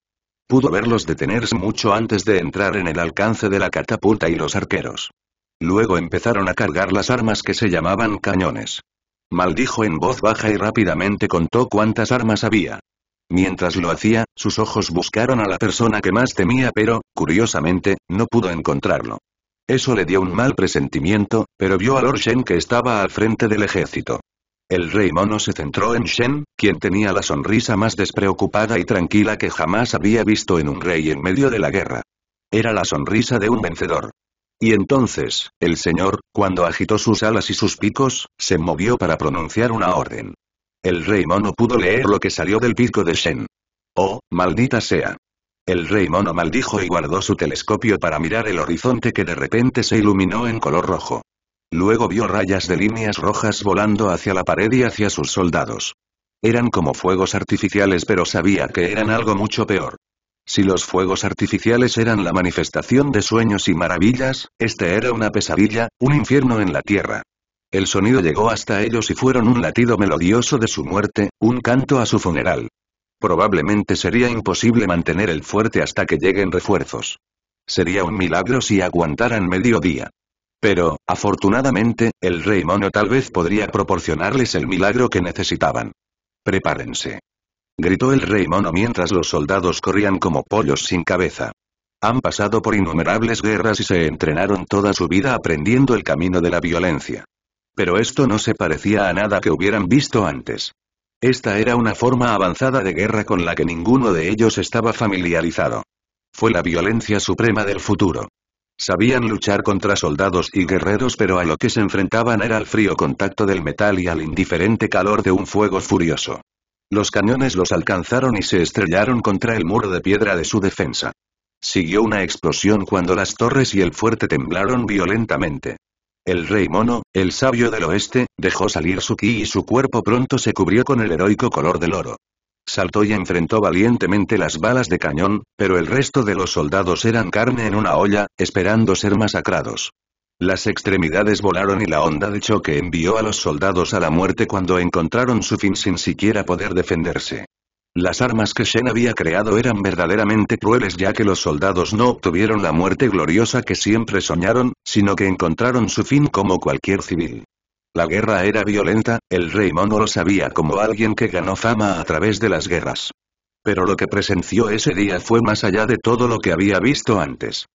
Pudo verlos detenerse mucho antes de entrar en el alcance de la catapulta y los arqueros. Luego empezaron a cargar las armas que se llamaban cañones maldijo en voz baja y rápidamente contó cuántas armas había. Mientras lo hacía, sus ojos buscaron a la persona que más temía pero, curiosamente, no pudo encontrarlo. Eso le dio un mal presentimiento, pero vio a Lord Shen que estaba al frente del ejército. El rey mono se centró en Shen, quien tenía la sonrisa más despreocupada y tranquila que jamás había visto en un rey en medio de la guerra. Era la sonrisa de un vencedor. Y entonces, el señor, cuando agitó sus alas y sus picos, se movió para pronunciar una orden. El rey mono pudo leer lo que salió del pico de Shen. ¡Oh, maldita sea! El rey mono maldijo y guardó su telescopio para mirar el horizonte que de repente se iluminó en color rojo. Luego vio rayas de líneas rojas volando hacia la pared y hacia sus soldados. Eran como fuegos artificiales pero sabía que eran algo mucho peor. Si los fuegos artificiales eran la manifestación de sueños y maravillas, este era una pesadilla, un infierno en la tierra. El sonido llegó hasta ellos y fueron un latido melodioso de su muerte, un canto a su funeral. Probablemente sería imposible mantener el fuerte hasta que lleguen refuerzos. Sería un milagro si aguantaran mediodía. Pero, afortunadamente, el rey mono tal vez podría proporcionarles el milagro que necesitaban. Prepárense gritó el rey mono mientras los soldados corrían como pollos sin cabeza. Han pasado por innumerables guerras y se entrenaron toda su vida aprendiendo el camino de la violencia. Pero esto no se parecía a nada que hubieran visto antes. Esta era una forma avanzada de guerra con la que ninguno de ellos estaba familiarizado. Fue la violencia suprema del futuro. Sabían luchar contra soldados y guerreros pero a lo que se enfrentaban era al frío contacto del metal y al indiferente calor de un fuego furioso. Los cañones los alcanzaron y se estrellaron contra el muro de piedra de su defensa. Siguió una explosión cuando las torres y el fuerte temblaron violentamente. El rey mono, el sabio del oeste, dejó salir su ki y su cuerpo pronto se cubrió con el heroico color del oro. Saltó y enfrentó valientemente las balas de cañón, pero el resto de los soldados eran carne en una olla, esperando ser masacrados. Las extremidades volaron y la onda de choque envió a los soldados a la muerte cuando encontraron su fin sin siquiera poder defenderse. Las armas que Shen había creado eran verdaderamente crueles ya que los soldados no obtuvieron la muerte gloriosa que siempre soñaron, sino que encontraron su fin como cualquier civil. La guerra era violenta, el rey mono lo sabía como alguien que ganó fama a través de las guerras. Pero lo que presenció ese día fue más allá de todo lo que había visto antes.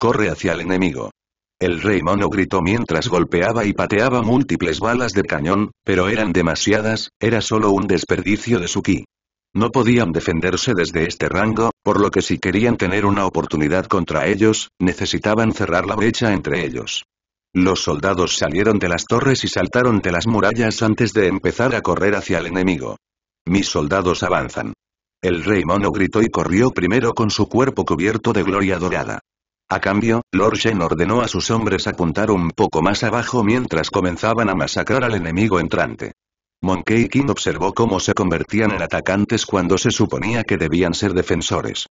Corre hacia el enemigo. El rey mono gritó mientras golpeaba y pateaba múltiples balas de cañón, pero eran demasiadas, era solo un desperdicio de su ki. No podían defenderse desde este rango, por lo que si querían tener una oportunidad contra ellos, necesitaban cerrar la brecha entre ellos. Los soldados salieron de las torres y saltaron de las murallas antes de empezar a correr hacia el enemigo. Mis soldados avanzan. El rey mono gritó y corrió primero con su cuerpo cubierto de gloria dorada. A cambio, Lord Shen ordenó a sus hombres apuntar un poco más abajo mientras comenzaban a masacrar al enemigo entrante. Monkey King observó cómo se convertían en atacantes cuando se suponía que debían ser defensores.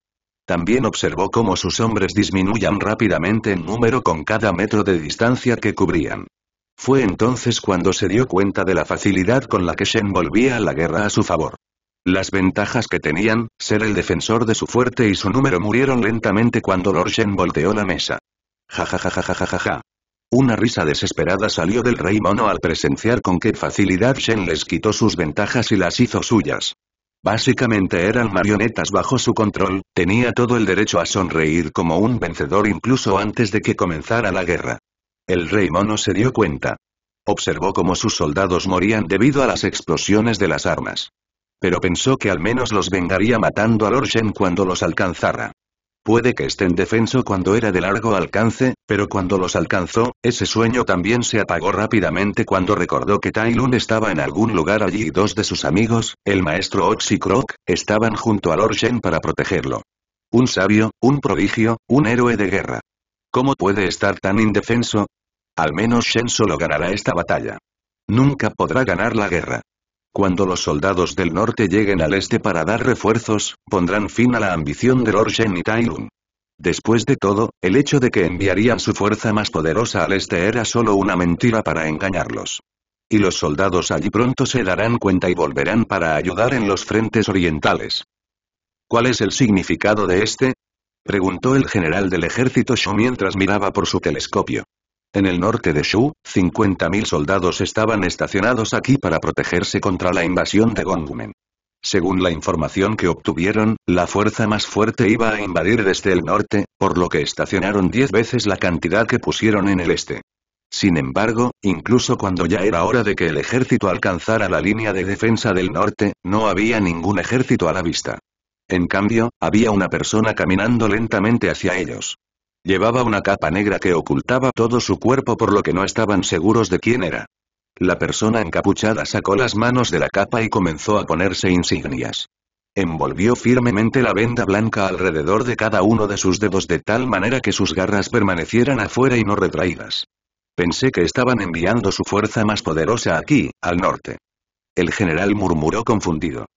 También observó cómo sus hombres disminuían rápidamente en número con cada metro de distancia que cubrían. Fue entonces cuando se dio cuenta de la facilidad con la que Shen volvía a la guerra a su favor. Las ventajas que tenían, ser el defensor de su fuerte y su número murieron lentamente cuando Lord Shen volteó la mesa. Ja Una risa desesperada salió del rey mono al presenciar con qué facilidad Shen les quitó sus ventajas y las hizo suyas. Básicamente eran marionetas bajo su control, tenía todo el derecho a sonreír como un vencedor incluso antes de que comenzara la guerra. El rey mono se dio cuenta. Observó cómo sus soldados morían debido a las explosiones de las armas. Pero pensó que al menos los vengaría matando a Lord Shen cuando los alcanzara. Puede que esté en defenso cuando era de largo alcance, pero cuando los alcanzó, ese sueño también se apagó rápidamente cuando recordó que Tai estaba en algún lugar allí y dos de sus amigos, el maestro Ox y Croc, estaban junto a Lord Shen para protegerlo. Un sabio, un prodigio, un héroe de guerra. ¿Cómo puede estar tan indefenso? Al menos Shen solo ganará esta batalla. Nunca podrá ganar la guerra. Cuando los soldados del norte lleguen al este para dar refuerzos, pondrán fin a la ambición de Shen y Lung. Después de todo, el hecho de que enviarían su fuerza más poderosa al este era solo una mentira para engañarlos. Y los soldados allí pronto se darán cuenta y volverán para ayudar en los frentes orientales. ¿Cuál es el significado de este? preguntó el general del ejército Shu mientras miraba por su telescopio. En el norte de Shu, 50.000 soldados estaban estacionados aquí para protegerse contra la invasión de Gongmen. Según la información que obtuvieron, la fuerza más fuerte iba a invadir desde el norte, por lo que estacionaron 10 veces la cantidad que pusieron en el este. Sin embargo, incluso cuando ya era hora de que el ejército alcanzara la línea de defensa del norte, no había ningún ejército a la vista. En cambio, había una persona caminando lentamente hacia ellos. Llevaba una capa negra que ocultaba todo su cuerpo por lo que no estaban seguros de quién era. La persona encapuchada sacó las manos de la capa y comenzó a ponerse insignias. Envolvió firmemente la venda blanca alrededor de cada uno de sus dedos de tal manera que sus garras permanecieran afuera y no retraídas. Pensé que estaban enviando su fuerza más poderosa aquí, al norte. El general murmuró confundido.